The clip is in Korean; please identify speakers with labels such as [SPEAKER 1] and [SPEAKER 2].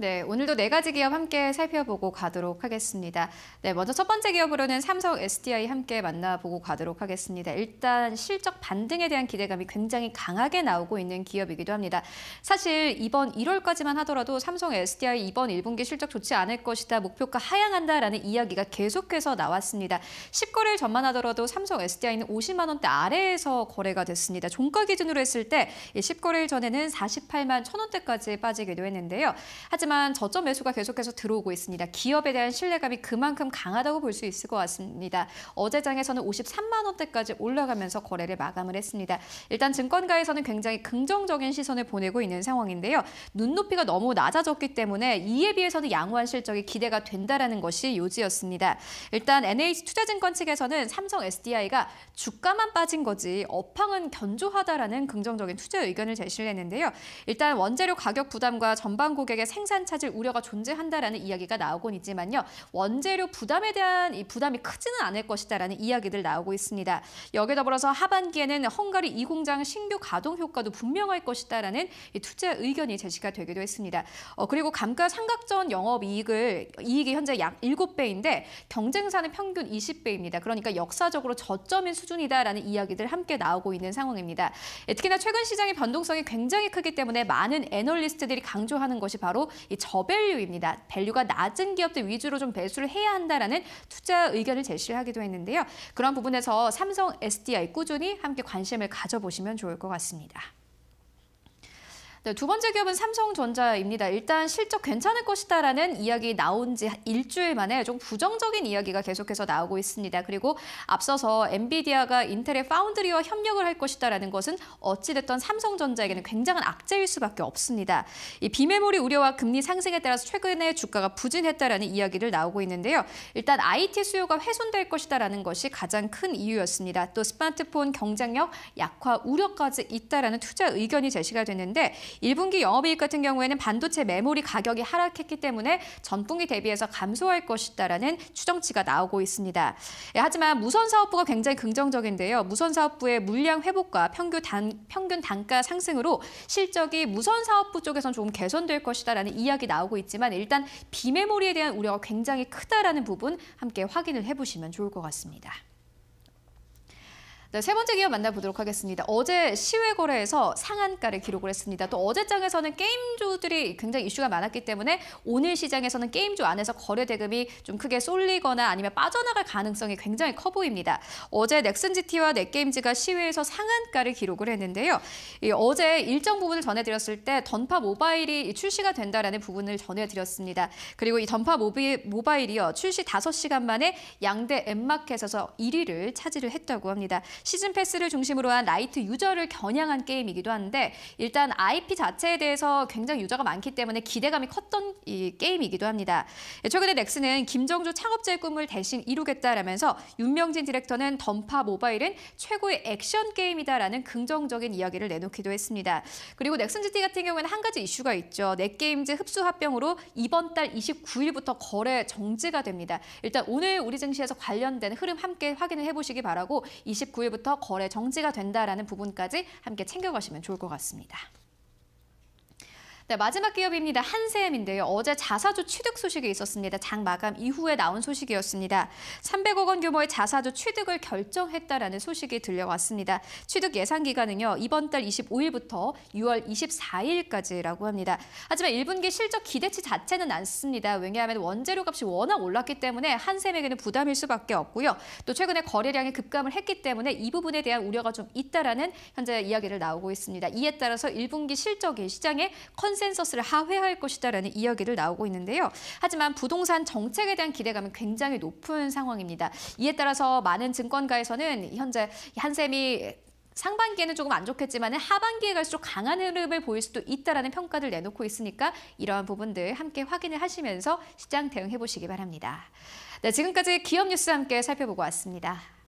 [SPEAKER 1] 네, 오늘도 네 가지 기업 함께 살펴보고 가도록 하겠습니다. 네, 먼저 첫 번째 기업으로는 삼성 SDI 함께 만나보고 가도록 하겠습니다. 일단 실적 반등에 대한 기대감이 굉장히 강하게 나오고 있는 기업이기도 합니다. 사실 이번 1월까지만 하더라도 삼성 SDI 이번 1분기 실적 좋지 않을 것이다, 목표가 하향한다라는 이야기가 계속해서 나왔습니다. 10거래일 전만 하더라도 삼성 SDI는 50만 원대 아래에서 거래가 됐습니다. 종가 기준으로 했을 때 10거래일 전에는 48만 1천 원대까지 빠지기도 했는데요. 하지만 하지만 저점 매수가 계속해서 들어오고 있습니다. 기업에 대한 신뢰감이 그만큼 강하다고 볼 수 있을 것 같습니다. 어제 장에서는 53만 원대까지 올라가면서 거래를 마감을 했습니다. 일단 증권가에서는 굉장히 긍정적인 시선을 보내고 있는 상황인데요. 눈높이가 너무 낮아졌기 때문에 이에 비해서는 양호한 실적이 기대가 된다는 것이 요지였습니다. 일단 NH투자증권 측에서는 삼성 SDI가 주가만 빠진 거지 업황은 견조하다라는 긍정적인 투자 의견을 제시를 했는데요. 일단 원재료 가격 부담과 전반 고객의 생산 생산 차질 우려가 존재한다라는 이야기가 나오곤 있지만요. 원재료 부담에 대한 이 부담이 크지는 않을 것이다라는 이야기들 나오고 있습니다. 여기에 더불어서 하반기에는 헝가리 이 공장 신규 가동 효과도 분명할 것이다라는 투자 의견이 제시가 되기도 했습니다. 어, 그리고 감가상각전 영업 이익을 이익이 현재 약 7배인데 경쟁사는 평균 20배입니다. 그러니까 역사적으로 저점인 수준이다라는 이야기들 함께 나오고 있는 상황입니다. 예, 특히나 최근 시장의 변동성이 굉장히 크기 때문에 많은 애널리스트들이 강조하는 것이 바로 이 저밸류입니다. 밸류가 낮은 기업들 위주로 좀 배수를 해야 한다라는 투자 의견을 제시하기도 했는데요. 그런 부분에서 삼성 SDI 꾸준히 함께 관심을 가져보시면 좋을 것 같습니다. 네, 두 번째 기업은 삼성전자입니다. 일단 실적 괜찮을 것이다라는 이야기 나온 지 일주일 만에 좀 부정적인 이야기가 계속해서 나오고 있습니다. 그리고 앞서서 엔비디아가 인텔의 파운드리와 협력을 할 것이다라는 것은 어찌됐던 삼성전자에게는 굉장한 악재일 수밖에 없습니다. 이 비메모리 우려와 금리 상승에 따라서 최근에 주가가 부진했다라는 이야기를 나오고 있는데요. 일단 IT 수요가 훼손될 것이다라는 것이 가장 큰 이유였습니다. 또 스마트폰 경쟁력 약화 우려까지 있다라는 투자 의견이 제시가 됐는데 1분기 영업이익 같은 경우에는 반도체 메모리 가격이 하락했기 때문에 전분기 대비해서 감소할 것이다라는 추정치가 나오고 있습니다. 예, 하지만 무선 사업부가 굉장히 긍정적인데요. 무선 사업부의 물량 회복과 평균, 단, 평균 단가 상승으로 실적이 무선 사업부 쪽에선 조금 개선될 것이다라는 이야기 나오고 있지만 일단 비메모리에 대한 우려가 굉장히 크다라는 부분 함께 확인을 해보시면 좋을 것 같습니다. 네, 세 번째 기업 만나보도록 하겠습니다. 어제 시외 거래에서 상한가를 기록을 했습니다. 또 어제장에서는 게임주들이 굉장히 이슈가 많았기 때문에 오늘 시장에서는 게임주 안에서 거래 대금이 좀 크게 쏠리거나 아니면 빠져나갈 가능성이 굉장히 커 보입니다. 어제 넥슨GT와 넷게임즈가 시외에서 상한가를 기록을 했는데요. 이, 어제 일정 부분을 전해드렸을 때 던파 모바일이 출시가 된다라는 부분을 전해드렸습니다. 그리고 이 던파 모비, 모바일이요. 출시 5 시간 만에 양대 앱마켓에서 1위를 차지를 했다고 합니다. 시즌 패스를 중심으로 한 라이트 유저를 겨냥한 게임이기도 한데 일단 IP 자체에 대해서 굉장히 유저가 많기 때문에 기대감이 컸던 이 게임이기도 합니다. 예, 최근에 넥슨은 김정주 창업자의 꿈을 대신 이루겠다라면서 윤명진 디렉터는 던파 모바일은 최고의 액션 게임이다라는 긍정적인 이야기를 내놓기도 했습니다. 그리고 넥슨 GT 같은 경우에는 한 가지 이슈가 있죠. 넷게임즈 흡수 합병으로 이번 달 29일부터 거래 정지가 됩니다. 일단 오늘 우리 증시에서 관련된 흐름 함께 확인을 해보시기 바라고 29일 오부터 거래 정지가 된다라는 부분까지 함께 챙겨가시면 좋을 것 같습니다. 네, 마지막 기업입니다. 한샘인데요 어제 자사주 취득 소식이 있었습니다. 장 마감 이후에 나온 소식이었습니다. 300억 원 규모의 자사주 취득을 결정했다라는 소식이 들려왔습니다. 취득 예상 기간은요. 이번 달 25일부터 6월 24일까지라고 합니다. 하지만 1분기 실적 기대치 자체는 않습니다. 왜냐하면 원재료 값이 워낙 올랐기 때문에 한샘에게는 부담일 수밖에 없고요. 또 최근에 거래량이 급감을 했기 때문에 이 부분에 대한 우려가 좀 있다라는 현재 이야기를 나오고 있습니다. 이에 따라서 1분기 실적이 시장에컨 컨센서스를 하회할 것이다라는 이야기를 나오고 있는데요. 하지만 부동산 정책에 대한 기대감은 굉장히 높은 상황입니다. 이에 따라서 많은 증권가에서는 현재 한샘이 상반기에는 조금 안 좋겠지만 하반기에 갈수록 강한 흐름을 보일 수도 있다라는 평가를 내놓고 있으니까 이러한 부분들 함께 확인을 하시면서 시장 대응해 보시기 바랍니다. 네, 지금까지 기업 뉴스 함께 살펴보고 왔습니다.